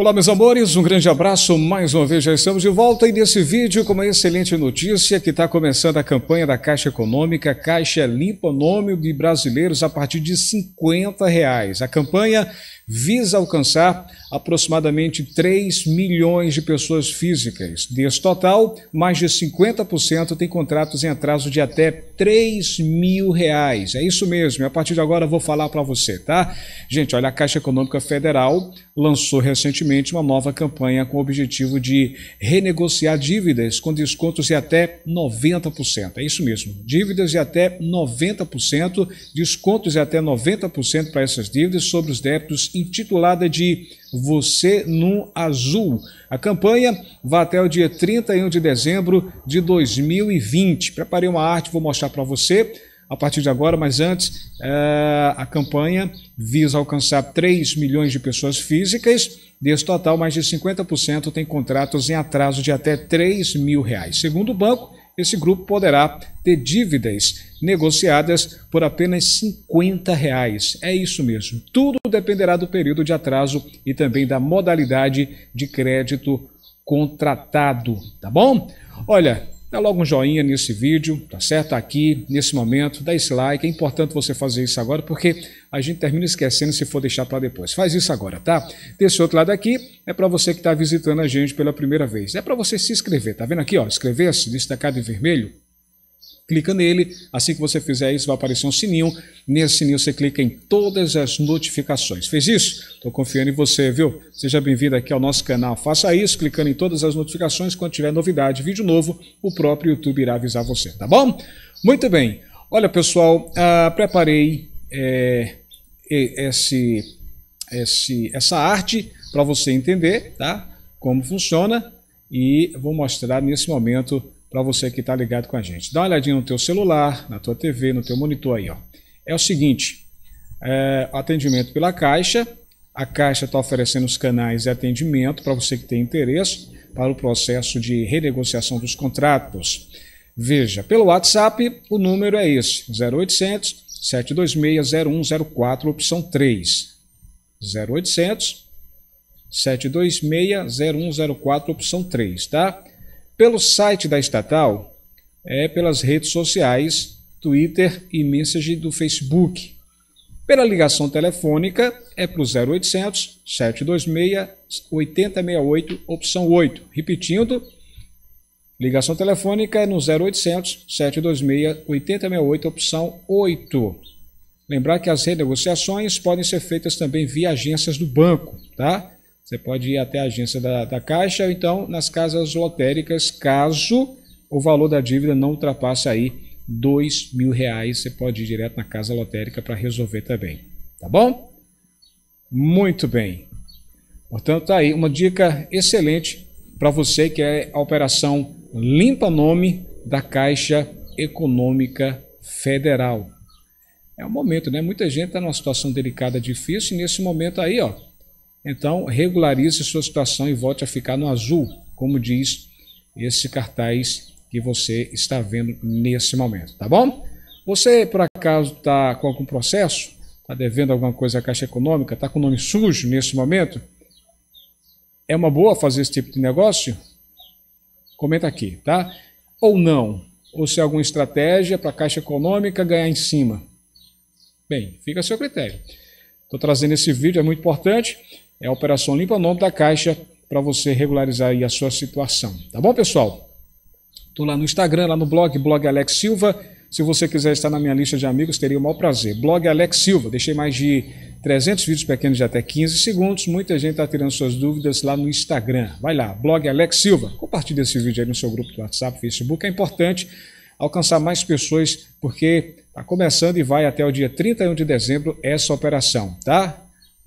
Olá, meus amores, um grande abraço. Mais uma vez já estamos de volta e nesse vídeo com uma excelente notícia que está começando a campanha da Caixa Econômica. Caixa limpa nome de brasileiros a partir de 50 reais. A campanha visa alcançar aproximadamente 3 milhões de pessoas físicas. Desse total, mais de 50% tem contratos em atraso de até 3 mil reais. É isso mesmo, a partir de agora eu vou falar para você, tá? Gente, olha, a Caixa Econômica Federal lançou recentemente uma nova campanha com o objetivo de renegociar dívidas com descontos de até 90%. É isso mesmo, dívidas de até 90%, descontos de até 90% para essas dívidas sobre os débitos intitulada de Você no Azul. A campanha vai até o dia 31 de dezembro de 2020. Preparei uma arte, vou mostrar para você a partir de agora, mas antes, eh, a campanha visa alcançar 3 milhões de pessoas físicas. Desse total, mais de 50% tem contratos em atraso de até 3 mil reais. Segundo o banco, esse grupo poderá ter dívidas negociadas por apenas R$ reais. É isso mesmo. Tudo dependerá do período de atraso e também da modalidade de crédito contratado, tá bom? Olha, Dá logo um joinha nesse vídeo, tá certo? Aqui, nesse momento, dá esse like. É importante você fazer isso agora, porque a gente termina esquecendo se for deixar para depois. Faz isso agora, tá? Desse outro lado aqui é para você que está visitando a gente pela primeira vez. É para você se inscrever, tá vendo aqui, ó? Inscrever-se, destacado em vermelho clica nele. Assim que você fizer isso, vai aparecer um sininho. Nesse sininho você clica em todas as notificações. Fez isso? Estou confiando em você, viu? Seja bem-vindo aqui ao nosso canal. Faça isso, clicando em todas as notificações. Quando tiver novidade, vídeo novo, o próprio YouTube irá avisar você, tá bom? Muito bem. Olha, pessoal, ah, preparei é, esse, esse, essa arte para você entender, tá? Como funciona e vou mostrar nesse momento para você que está ligado com a gente. Dá uma olhadinha no teu celular, na tua TV, no teu monitor aí. Ó. É o seguinte, é, atendimento pela Caixa. A Caixa está oferecendo os canais de atendimento para você que tem interesse para o processo de renegociação dos contratos. Veja, pelo WhatsApp o número é esse, 0800 726 0104, opção 3. 0800 726 0104, opção 3, tá? pelo site da estatal, é pelas redes sociais, Twitter e Message do Facebook. Pela ligação telefônica é para o 0800 726 8068, opção 8. Repetindo, ligação telefônica é no 0800 726 8068, opção 8. Lembrar que as renegociações podem ser feitas também via agências do banco, tá? Você pode ir até a agência da, da Caixa ou então nas casas lotéricas, caso o valor da dívida não ultrapasse aí dois mil reais. Você pode ir direto na casa lotérica para resolver também. Tá bom? Muito bem. Portanto, tá aí uma dica excelente para você que é a operação Limpa Nome da Caixa Econômica Federal. É um momento, né? Muita gente está numa situação delicada, difícil, e nesse momento aí, ó, então, regularize sua situação e volte a ficar no azul, como diz esse cartaz que você está vendo nesse momento, tá bom? Você, por acaso, está com algum processo? Está devendo alguma coisa à Caixa Econômica? Está com o nome sujo nesse momento? É uma boa fazer esse tipo de negócio? Comenta aqui, tá? Ou não? Ou se é alguma estratégia para a Caixa Econômica ganhar em cima? Bem, fica a seu critério. Estou trazendo esse vídeo, é muito importante. É a Operação Limpa Nome da Caixa para você regularizar aí a sua situação. Tá bom, pessoal? Estou lá no Instagram, lá no blog, blog Alex Silva. Se você quiser estar na minha lista de amigos, teria o maior prazer. Blog Alex Silva. Deixei mais de 300 vídeos pequenos de até 15 segundos. Muita gente está tirando suas dúvidas lá no Instagram. Vai lá, blog Alex Silva. Compartilhe esse vídeo aí no seu grupo do WhatsApp, Facebook. É importante alcançar mais pessoas, porque está começando e vai até o dia 31 de dezembro essa operação, tá?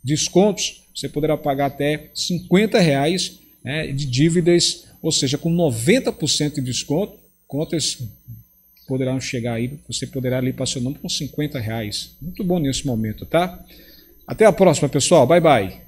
descontos, você poderá pagar até 50 reais né, de dívidas, ou seja, com 90% de desconto, contas poderão chegar aí, você poderá ali passar seu nome com 50 reais. Muito bom nesse momento, tá? Até a próxima, pessoal. Bye, bye.